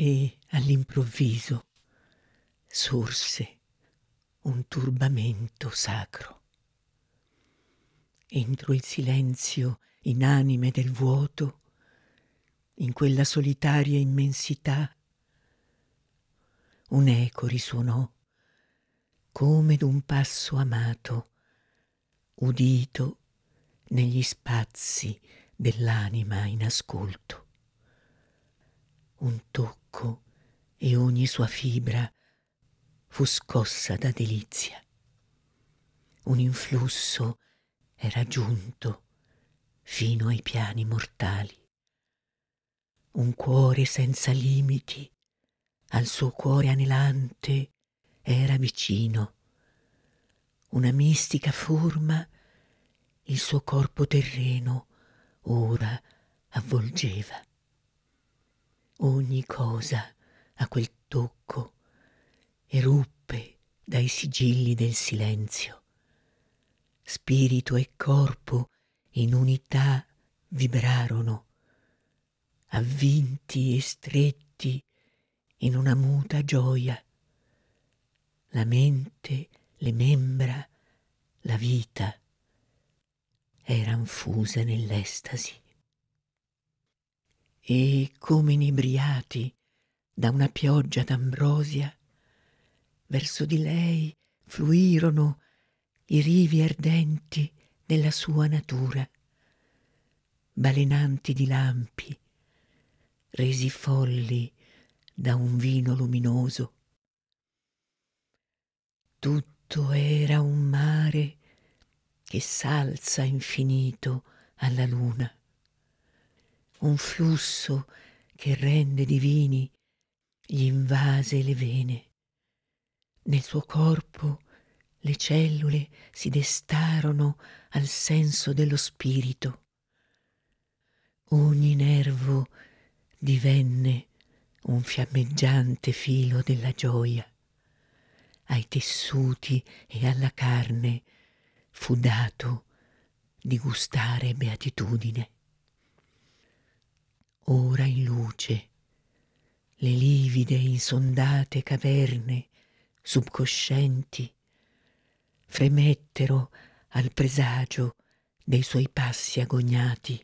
e all'improvviso sorse un turbamento sacro. Entro il silenzio inanime del vuoto, in quella solitaria immensità, un'eco risuonò come d'un passo amato, udito negli spazi dell'anima in ascolto un tocco e ogni sua fibra fu scossa da delizia. Un influsso era giunto fino ai piani mortali. Un cuore senza limiti al suo cuore anelante era vicino. Una mistica forma il suo corpo terreno ora avvolgeva. Ogni cosa a quel tocco eruppe dai sigilli del silenzio. Spirito e corpo in unità vibrarono, avvinti e stretti in una muta gioia. La mente, le membra, la vita eran fuse nell'estasi e come inebriati da una pioggia d'ambrosia verso di lei fluirono i rivi ardenti della sua natura balenanti di lampi resi folli da un vino luminoso tutto era un mare che s'alza infinito alla luna un flusso che rende divini gli invase le vene nel suo corpo le cellule si destarono al senso dello spirito ogni nervo divenne un fiammeggiante filo della gioia ai tessuti e alla carne fu dato di gustare beatitudine ora in luce le livide insondate caverne subcoscienti fremettero al presagio dei suoi passi agognati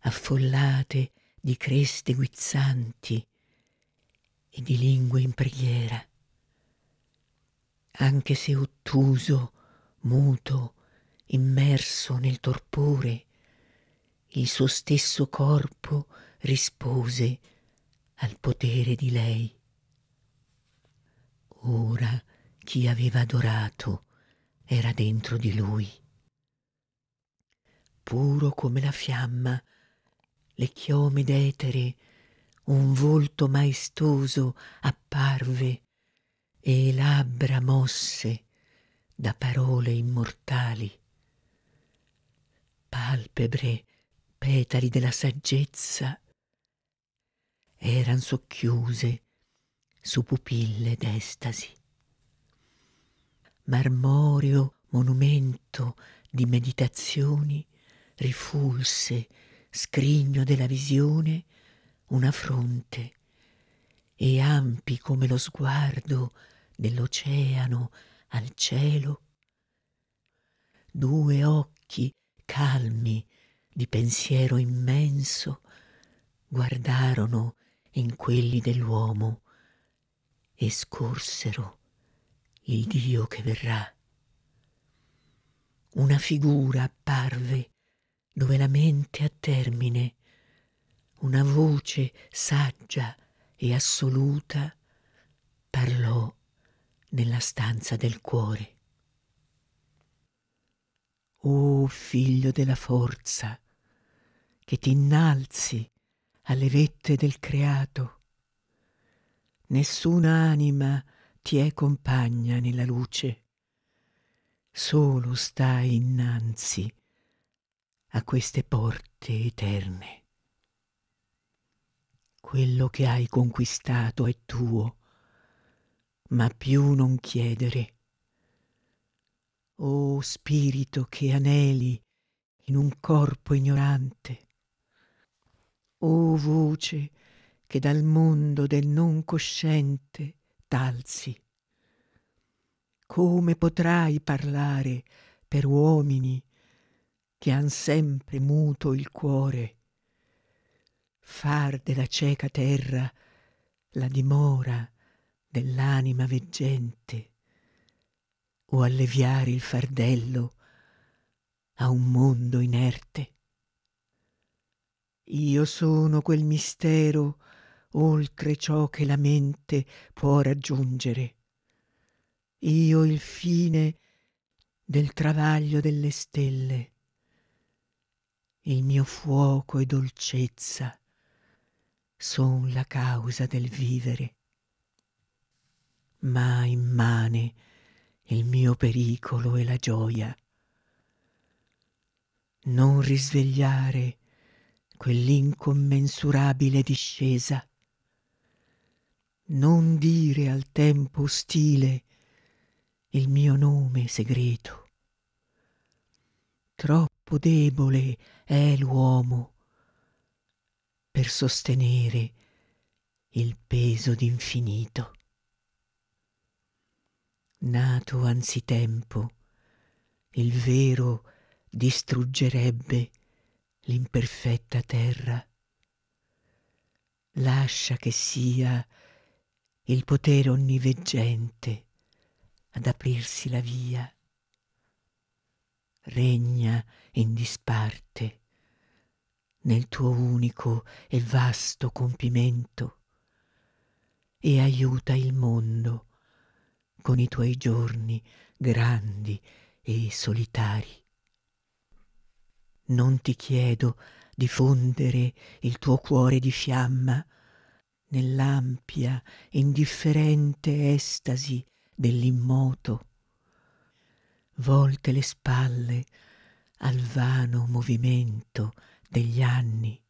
affollate di creste guizzanti e di lingue in preghiera anche se ottuso muto immerso nel torpore il suo stesso corpo rispose al potere di lei. Ora chi aveva adorato era dentro di lui. Puro come la fiamma, le chiome d'etere, un volto maestoso apparve e labbra mosse da parole immortali. Palpebre petali della saggezza eran socchiuse su pupille d'estasi. Marmoreo monumento di meditazioni rifulse, scrigno della visione, una fronte e ampi come lo sguardo dell'oceano al cielo, due occhi calmi di pensiero immenso guardarono in quelli dell'uomo e scorsero il Dio che verrà. Una figura apparve dove la mente ha termine, una voce saggia e assoluta parlò nella stanza del cuore. O oh, figlio della forza, che ti innalzi alle vette del creato. Nessuna anima ti è compagna nella luce, solo stai innanzi a queste porte eterne. Quello che hai conquistato è tuo, ma più non chiedere. O spirito che aneli in un corpo ignorante, o voce che dal mondo del non cosciente t'alzi come potrai parlare per uomini che han sempre muto il cuore far della cieca terra la dimora dell'anima veggente o alleviare il fardello a un mondo inerte io sono quel mistero oltre ciò che la mente può raggiungere io il fine del travaglio delle stelle il mio fuoco e dolcezza son la causa del vivere ma immane il mio pericolo e la gioia non risvegliare quell'incommensurabile discesa non dire al tempo ostile il mio nome segreto troppo debole è l'uomo per sostenere il peso d'infinito nato anzitempo il vero distruggerebbe l'imperfetta terra. Lascia che sia il potere onniveggente ad aprirsi la via. Regna in disparte nel tuo unico e vasto compimento e aiuta il mondo con i tuoi giorni grandi e solitari non ti chiedo di fondere il tuo cuore di fiamma nell'ampia indifferente estasi dell'immoto volte le spalle al vano movimento degli anni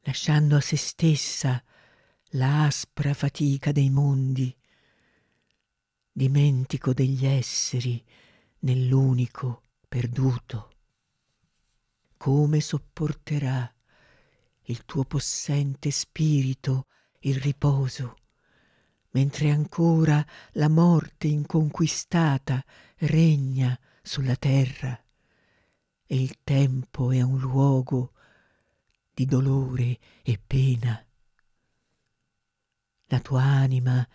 lasciando a se stessa l'aspra fatica dei mondi dimentico degli esseri nell'unico perduto come sopporterà il tuo possente spirito il riposo mentre ancora la morte inconquistata regna sulla terra e il tempo è un luogo di dolore e pena la tua anima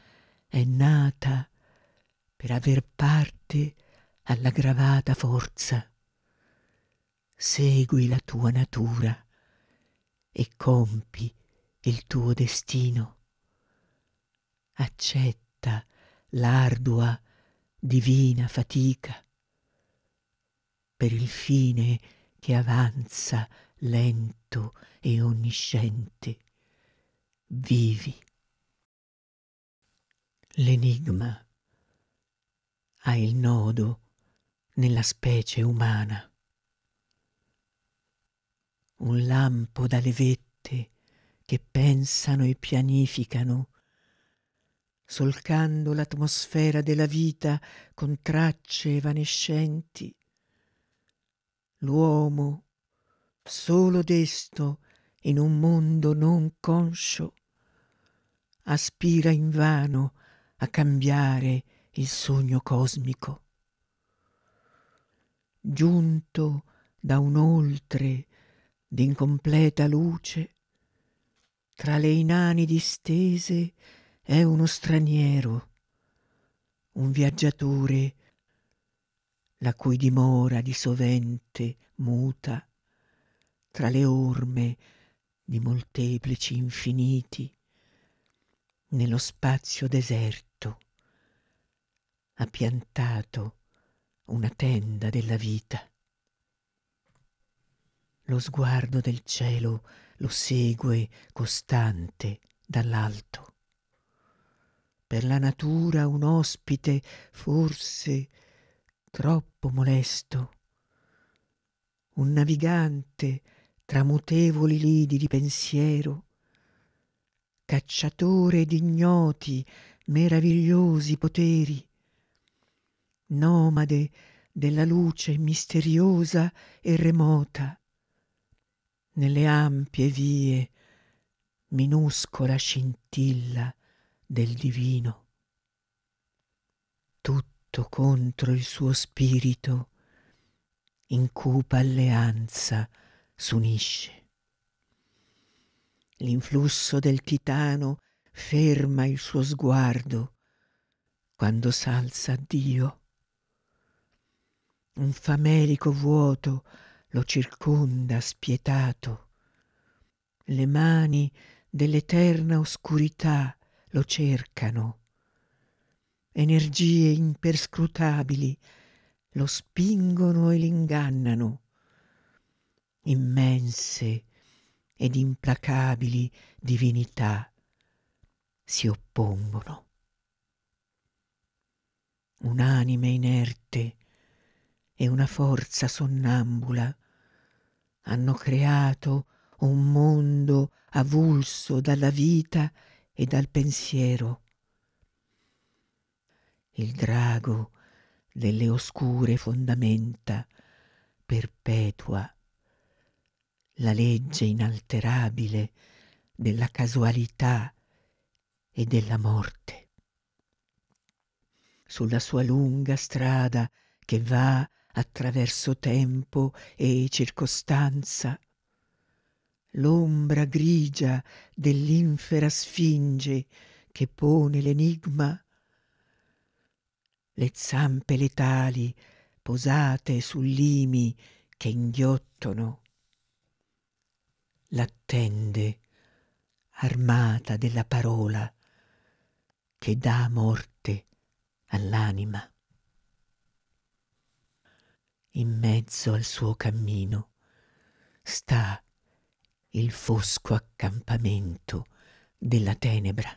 è nata per aver parte alla gravata forza segui la tua natura e compi il tuo destino. Accetta l'ardua divina fatica per il fine che avanza lento e onnisciente. Vivi. L'enigma ha il nodo nella specie umana un lampo dalle vette che pensano e pianificano solcando l'atmosfera della vita con tracce evanescenti l'uomo solo desto in un mondo non conscio aspira invano a cambiare il sogno cosmico giunto da un oltre d'incompleta luce tra le inani distese è uno straniero un viaggiatore la cui dimora di sovente muta tra le orme di molteplici infiniti nello spazio deserto ha piantato una tenda della vita lo sguardo del cielo lo segue costante dall'alto. Per la natura un ospite forse troppo molesto, un navigante tra mutevoli lidi di pensiero, cacciatore d'ignoti, meravigliosi poteri, nomade della luce misteriosa e remota, nelle ampie vie minuscola scintilla del divino tutto contro il suo spirito in cupa alleanza s'unisce l'influsso del titano ferma il suo sguardo quando s'alza a Dio un famelico vuoto lo circonda spietato le mani dell'eterna oscurità lo cercano energie imperscrutabili lo spingono e l'ingannano immense ed implacabili divinità si oppongono un'anime inerte e una forza sonnambula hanno creato un mondo avulso dalla vita e dal pensiero. Il drago delle oscure fondamenta perpetua la legge inalterabile della casualità e della morte. Sulla sua lunga strada che va attraverso tempo e circostanza. L'ombra grigia dell'infera sfinge che pone l'enigma. Le zampe letali posate su limi che inghiottono. L'attende, armata della parola, che dà morte all'anima in mezzo al suo cammino sta il fosco accampamento della tenebra.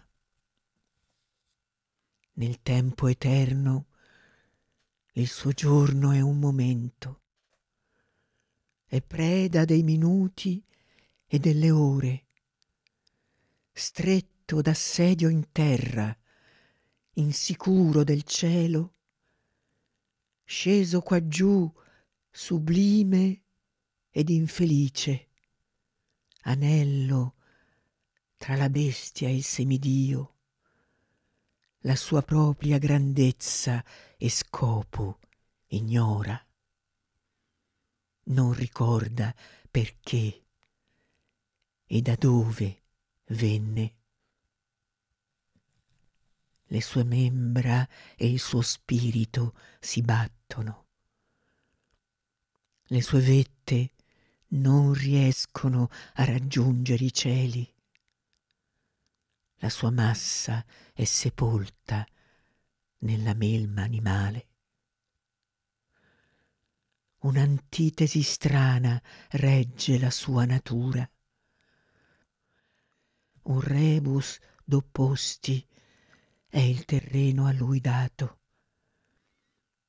Nel tempo eterno il suo giorno è un momento, è preda dei minuti e delle ore, stretto d'assedio in terra, insicuro del cielo, sceso quaggiù giù sublime ed infelice anello tra la bestia e il semidio la sua propria grandezza e scopo ignora non ricorda perché e da dove venne le sue membra e il suo spirito si battono le sue vette non riescono a raggiungere i cieli. La sua massa è sepolta nella melma animale. Un'antitesi strana regge la sua natura. Un rebus d'opposti è il terreno a lui dato.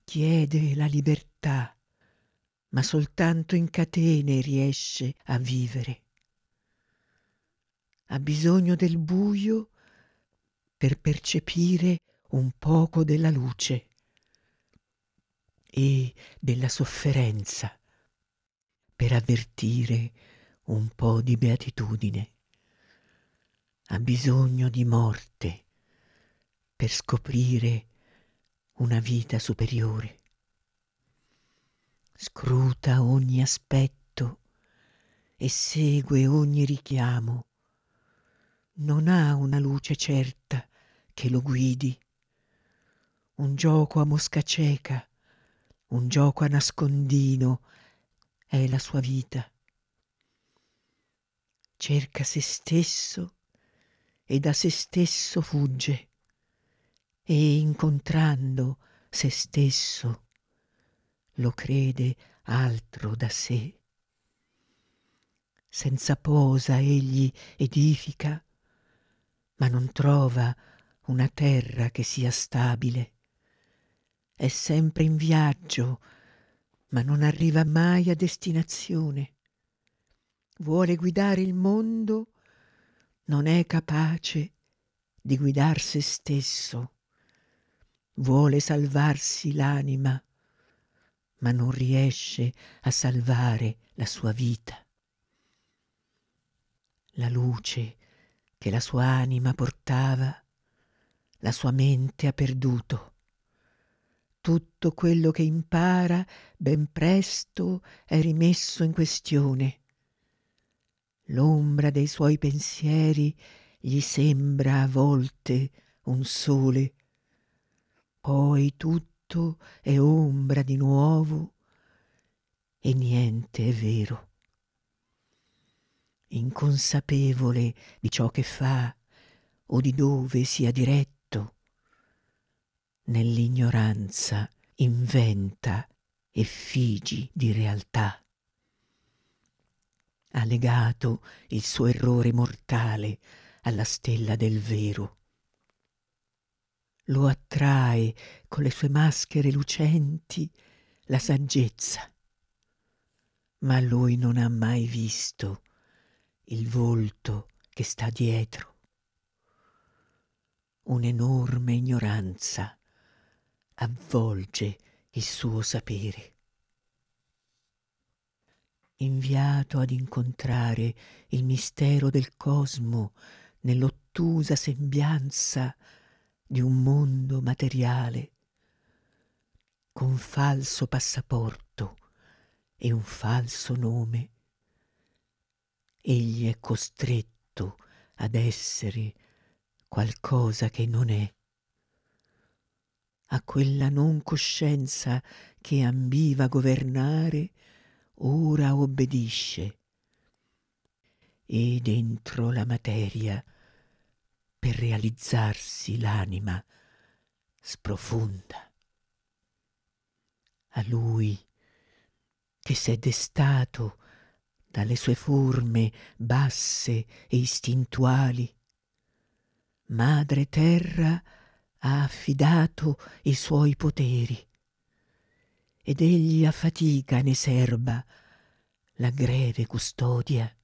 Chiede la libertà ma soltanto in catene riesce a vivere. Ha bisogno del buio per percepire un poco della luce e della sofferenza per avvertire un po' di beatitudine. Ha bisogno di morte per scoprire una vita superiore scruta ogni aspetto e segue ogni richiamo. Non ha una luce certa che lo guidi. Un gioco a mosca cieca, un gioco a nascondino è la sua vita. Cerca se stesso e da se stesso fugge e incontrando se stesso lo crede altro da sé. Senza posa egli edifica, ma non trova una terra che sia stabile. È sempre in viaggio, ma non arriva mai a destinazione. Vuole guidare il mondo, non è capace di guidar se stesso. Vuole salvarsi l'anima, ma non riesce a salvare la sua vita. La luce che la sua anima portava, la sua mente ha perduto. Tutto quello che impara ben presto è rimesso in questione. L'ombra dei suoi pensieri gli sembra a volte un sole. Poi tutto vento e ombra di nuovo e niente è vero. Inconsapevole di ciò che fa o di dove sia diretto, nell'ignoranza inventa effigi di realtà. Ha legato il suo errore mortale alla stella del vero lo attrae con le sue maschere lucenti la saggezza. Ma lui non ha mai visto il volto che sta dietro. Un'enorme ignoranza avvolge il suo sapere. Inviato ad incontrare il mistero del cosmo nell'ottusa sembianza di un mondo materiale con falso passaporto e un falso nome. Egli è costretto ad essere qualcosa che non è. A quella non coscienza che ambiva governare, ora obbedisce. E dentro la materia per realizzarsi l'anima sprofonda. A lui che s'è destato dalle sue forme basse e istintuali, Madre Terra ha affidato i suoi poteri ed egli a fatica ne serba la greve custodia.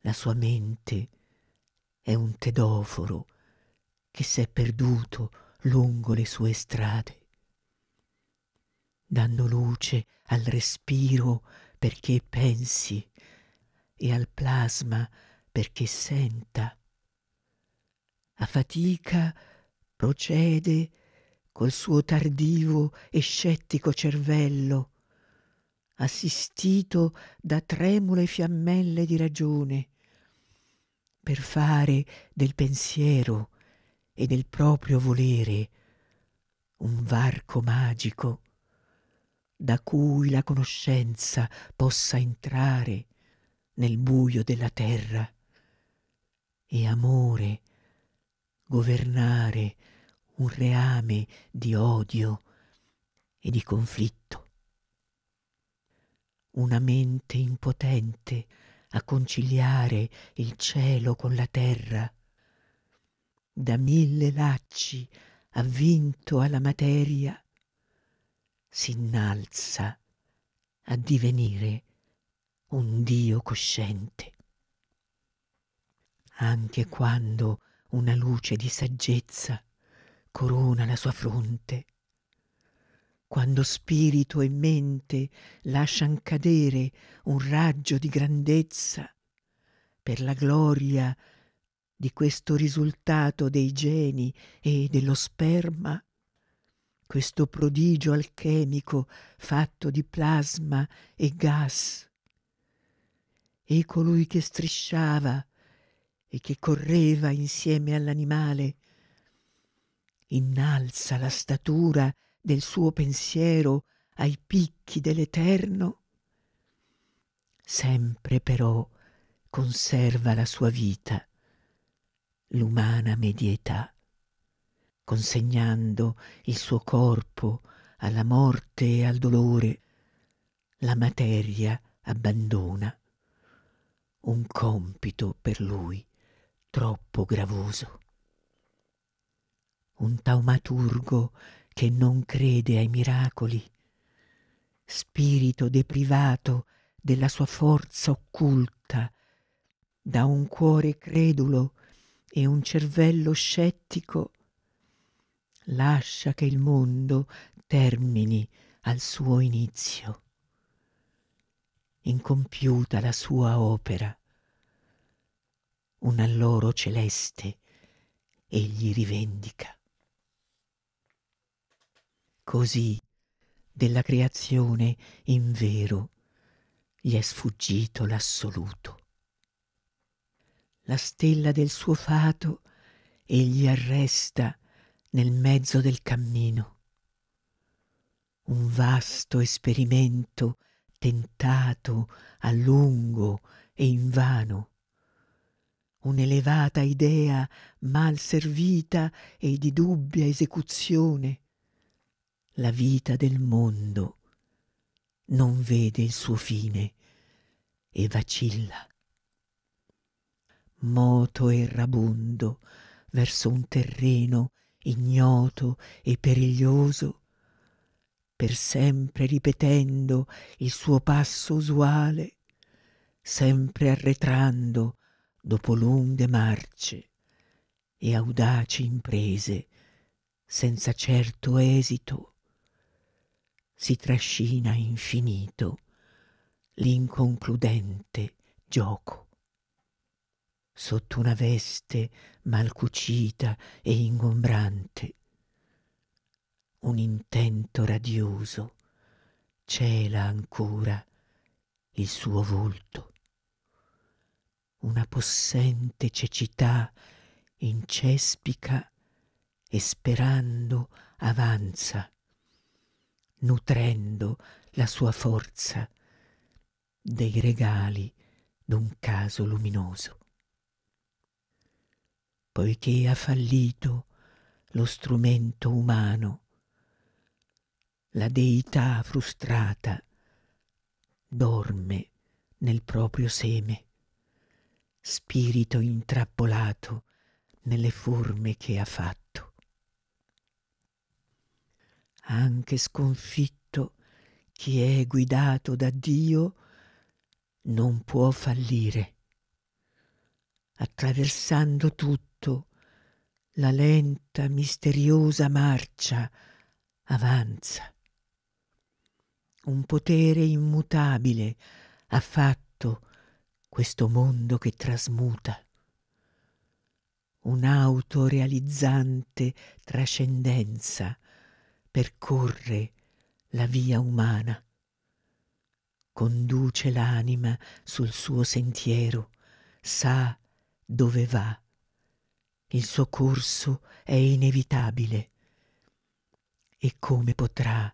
La sua mente è un tedoforo che s'è perduto lungo le sue strade. Danno luce al respiro perché pensi e al plasma perché senta. A fatica procede col suo tardivo e scettico cervello, assistito da tremule fiammelle di ragione, per fare del pensiero e del proprio volere un varco magico da cui la conoscenza possa entrare nel buio della terra e amore governare un reame di odio e di conflitto. Una mente impotente a conciliare il cielo con la terra. Da mille lacci avvinto alla materia, s'innalza a divenire un Dio cosciente. Anche quando una luce di saggezza corona la sua fronte, quando spirito e mente lascian cadere un raggio di grandezza per la gloria di questo risultato dei geni e dello sperma questo prodigio alchemico fatto di plasma e gas. E colui che strisciava e che correva insieme all'animale innalza la statura del suo pensiero ai picchi dell'Eterno, sempre però conserva la sua vita, l'umana medietà, consegnando il suo corpo alla morte e al dolore, la materia abbandona un compito per lui troppo gravoso. Un taumaturgo che non crede ai miracoli, spirito deprivato della sua forza occulta, da un cuore credulo e un cervello scettico, lascia che il mondo termini al suo inizio. Incompiuta la sua opera, un alloro celeste egli rivendica così della creazione in vero gli è sfuggito l'assoluto la stella del suo fato egli arresta nel mezzo del cammino un vasto esperimento tentato a lungo e invano un'elevata idea mal servita e di dubbia esecuzione la vita del mondo non vede il suo fine e vacilla. Moto e verso un terreno ignoto e periglioso, per sempre ripetendo il suo passo usuale, sempre arretrando dopo lunghe marce e audaci imprese senza certo esito si trascina infinito l'inconcludente gioco. Sotto una veste mal cucita e ingombrante, un intento radioso cela ancora il suo volto. Una possente cecità incespica e sperando avanza nutrendo la sua forza dei regali d'un caso luminoso. Poiché ha fallito lo strumento umano, la deità frustrata dorme nel proprio seme, spirito intrappolato nelle forme che ha fatto anche sconfitto, chi è guidato da Dio non può fallire. Attraversando tutto, la lenta, misteriosa marcia avanza. Un potere immutabile ha fatto questo mondo che trasmuta. Un'autorealizzante trascendenza percorre la via umana conduce l'anima sul suo sentiero sa dove va il suo corso è inevitabile e come potrà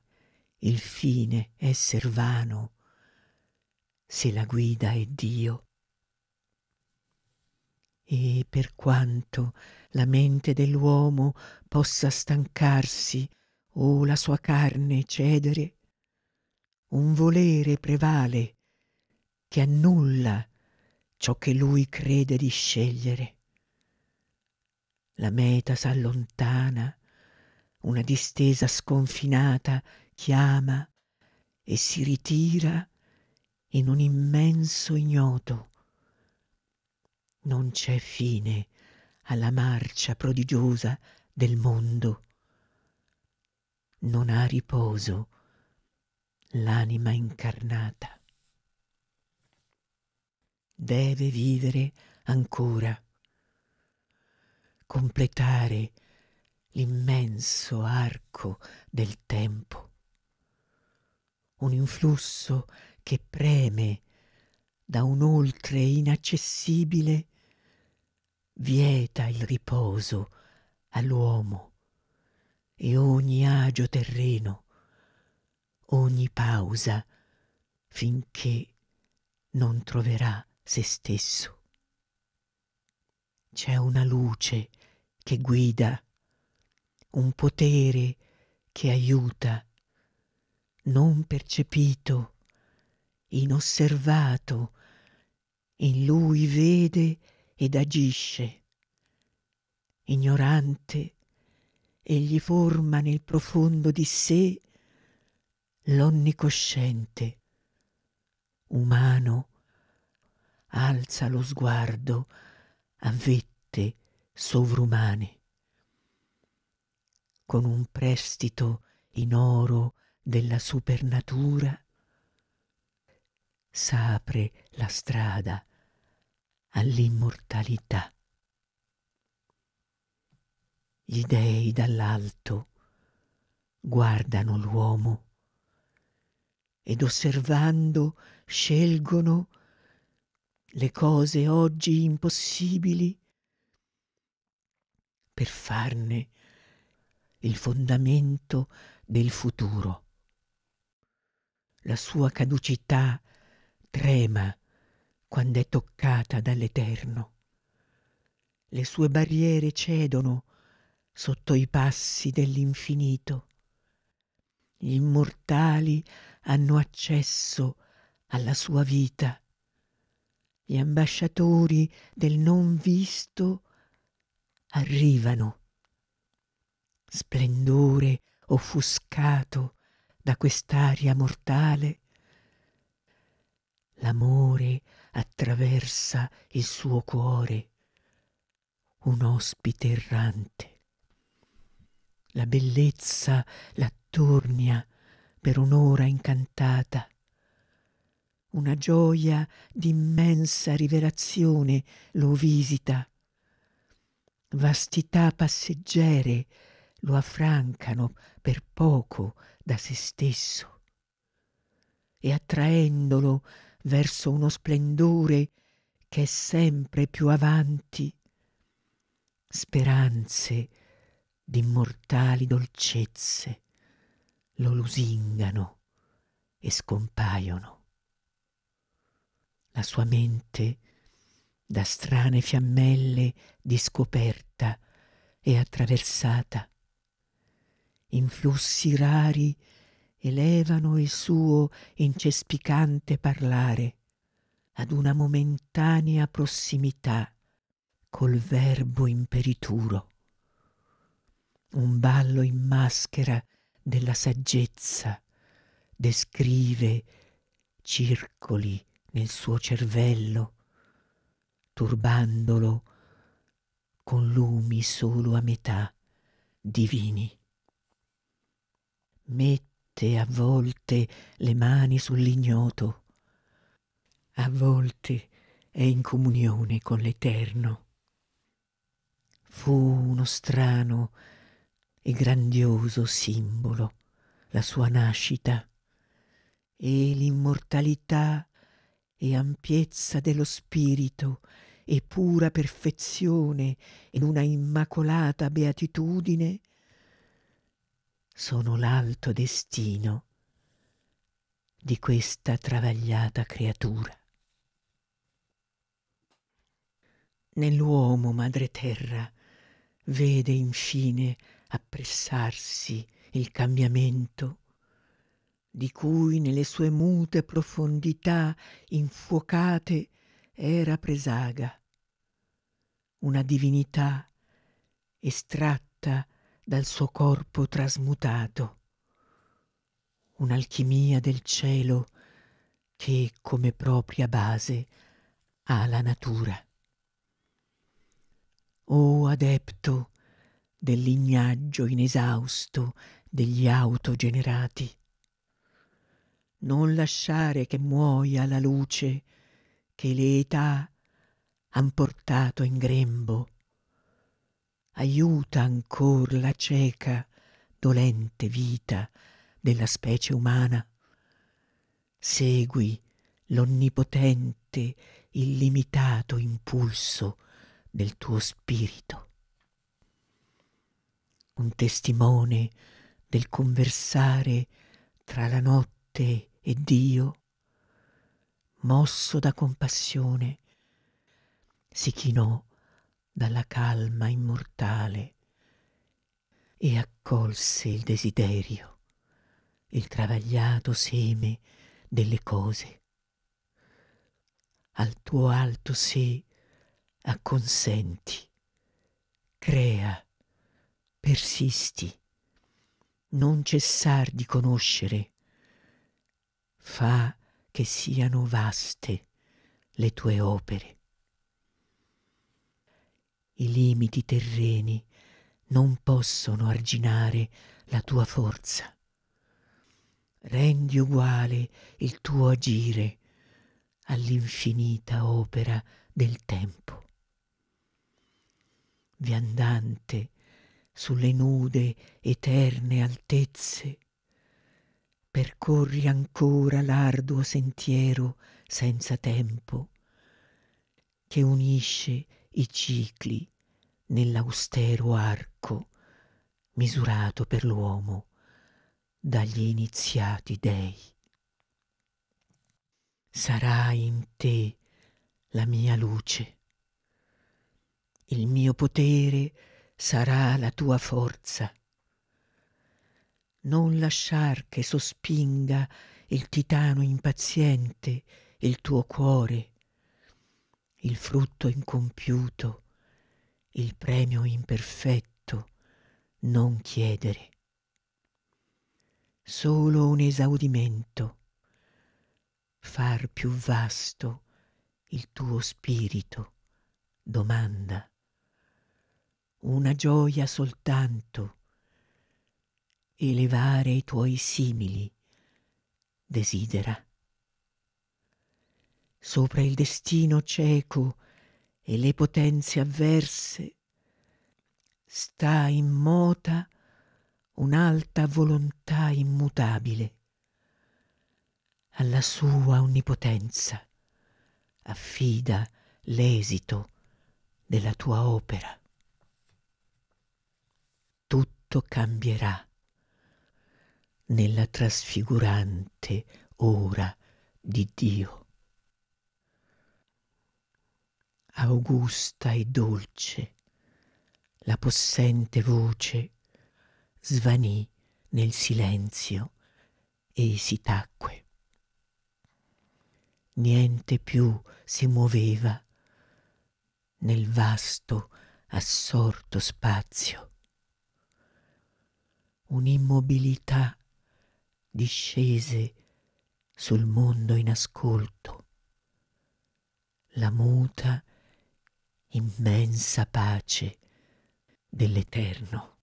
il fine esser vano se la guida è Dio e per quanto la mente dell'uomo possa stancarsi o la sua carne cedere un volere prevale che annulla ciò che lui crede di scegliere la meta s'allontana una distesa sconfinata chiama e si ritira in un immenso ignoto non c'è fine alla marcia prodigiosa del mondo non ha riposo l'anima incarnata. Deve vivere ancora, completare l'immenso arco del tempo, un influsso che preme da un oltre inaccessibile, vieta il riposo all'uomo e ogni agio terreno, ogni pausa, finché non troverà se stesso. C'è una luce che guida, un potere che aiuta, non percepito, inosservato, in lui vede ed agisce, ignorante egli forma nel profondo di sé l'onnicosciente umano alza lo sguardo a vette sovrumane con un prestito in oro della supernatura s'apre la strada all'immortalità gli dei dall'alto guardano l'uomo ed osservando scelgono le cose oggi impossibili per farne il fondamento del futuro. La sua caducità trema quando è toccata dall'Eterno. Le sue barriere cedono sotto i passi dell'infinito. Gli immortali hanno accesso alla sua vita. Gli ambasciatori del non visto arrivano. Splendore offuscato da quest'aria mortale. L'amore attraversa il suo cuore, un ospite errante la bellezza l'attornia per un'ora incantata una gioia d'immensa rivelazione lo visita vastità passeggere lo affrancano per poco da se stesso e attraendolo verso uno splendore che è sempre più avanti speranze d'immortali dolcezze lo lusingano e scompaiono. La sua mente, da strane fiammelle di scoperta, è attraversata. Influssi rari elevano il suo incespicante parlare ad una momentanea prossimità col verbo imperituro un ballo in maschera della saggezza descrive circoli nel suo cervello, turbandolo con lumi solo a metà divini. Mette a volte le mani sull'ignoto, a volte è in comunione con l'Eterno. Fu uno strano e grandioso simbolo la sua nascita e l'immortalità e ampiezza dello spirito e pura perfezione in una immacolata beatitudine sono l'alto destino di questa travagliata creatura. Nell'uomo madre terra vede infine appressarsi il cambiamento di cui nelle sue mute profondità infuocate era presaga una divinità estratta dal suo corpo trasmutato un'alchimia del cielo che come propria base ha la natura o adepto del lignaggio inesausto degli autogenerati. Non lasciare che muoia la luce che le età han portato in grembo. Aiuta ancor la cieca, dolente vita della specie umana. Segui l'onnipotente, illimitato impulso del tuo spirito un testimone del conversare tra la notte e Dio, mosso da compassione, si chinò dalla calma immortale e accolse il desiderio, il travagliato seme delle cose. Al tuo alto sé acconsenti, crea persisti, non cessar di conoscere, fa che siano vaste le tue opere. I limiti terreni non possono arginare la tua forza. Rendi uguale il tuo agire all'infinita opera del tempo. Viandante sulle nude eterne altezze percorri ancora l'arduo sentiero senza tempo che unisce i cicli nell'austero arco misurato per l'uomo dagli iniziati dei. Sarà in te la mia luce, il mio potere sarà la tua forza. Non lasciar che sospinga il titano impaziente il tuo cuore, il frutto incompiuto, il premio imperfetto, non chiedere. Solo un esaudimento, far più vasto il tuo spirito, domanda una gioia soltanto, elevare i tuoi simili desidera. Sopra il destino cieco e le potenze avverse sta immota un'alta volontà immutabile. Alla sua onnipotenza affida l'esito della tua opera tutto cambierà. Nella trasfigurante ora di Dio. Augusta e dolce, la possente voce svanì nel silenzio e si tacque. Niente più si muoveva nel vasto assorto spazio un'immobilità discese sul mondo in ascolto. La muta, immensa pace dell'Eterno.